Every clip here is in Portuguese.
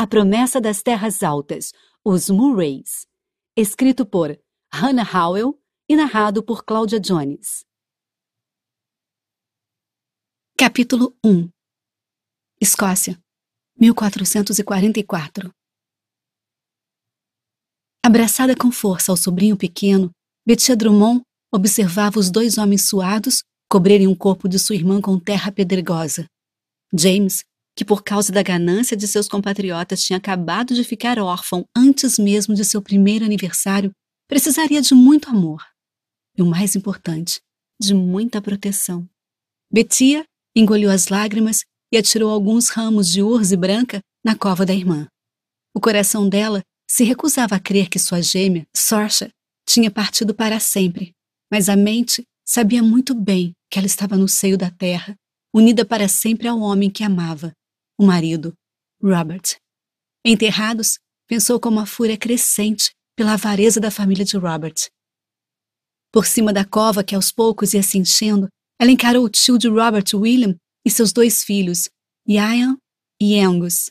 A Promessa das Terras Altas, Os Murrays, escrito por Hannah Howell e narrado por Cláudia Jones. Capítulo 1 Escócia, 1444 Abraçada com força ao sobrinho pequeno, Betia Drummond observava os dois homens suados cobrirem o corpo de sua irmã com terra pedregosa. James que por causa da ganância de seus compatriotas tinha acabado de ficar órfão antes mesmo de seu primeiro aniversário, precisaria de muito amor. E o mais importante, de muita proteção. Betia engoliu as lágrimas e atirou alguns ramos de urze branca na cova da irmã. O coração dela se recusava a crer que sua gêmea, Sorsha, tinha partido para sempre, mas a mente sabia muito bem que ela estava no seio da terra, unida para sempre ao homem que amava o marido, Robert. Enterrados, pensou como a fúria crescente pela avareza da família de Robert. Por cima da cova que aos poucos ia se enchendo, ela encarou o tio de Robert William e seus dois filhos, Ian e Angus.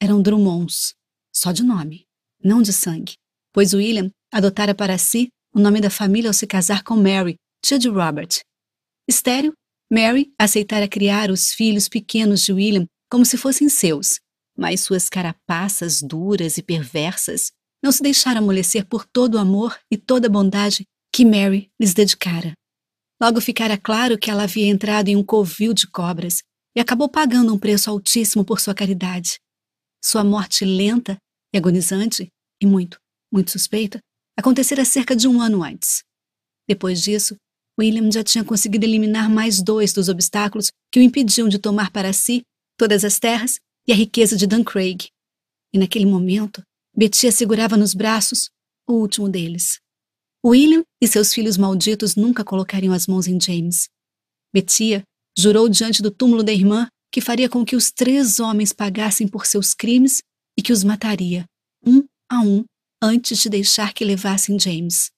Eram Drummonds, só de nome, não de sangue, pois William adotara para si o nome da família ao se casar com Mary, tia de Robert. Estéreo, Mary aceitara criar os filhos pequenos de William como se fossem seus, mas suas carapaças duras e perversas não se deixaram amolecer por todo o amor e toda a bondade que Mary lhes dedicara. Logo ficara claro que ela havia entrado em um covil de cobras e acabou pagando um preço altíssimo por sua caridade. Sua morte lenta e agonizante, e muito, muito suspeita, acontecera cerca de um ano antes. Depois disso, William já tinha conseguido eliminar mais dois dos obstáculos que o impediam de tomar para si todas as terras e a riqueza de Dan Craig. E naquele momento, Betia segurava nos braços o último deles. William e seus filhos malditos nunca colocariam as mãos em James. Betia jurou diante do túmulo da irmã que faria com que os três homens pagassem por seus crimes e que os mataria, um a um, antes de deixar que levassem James.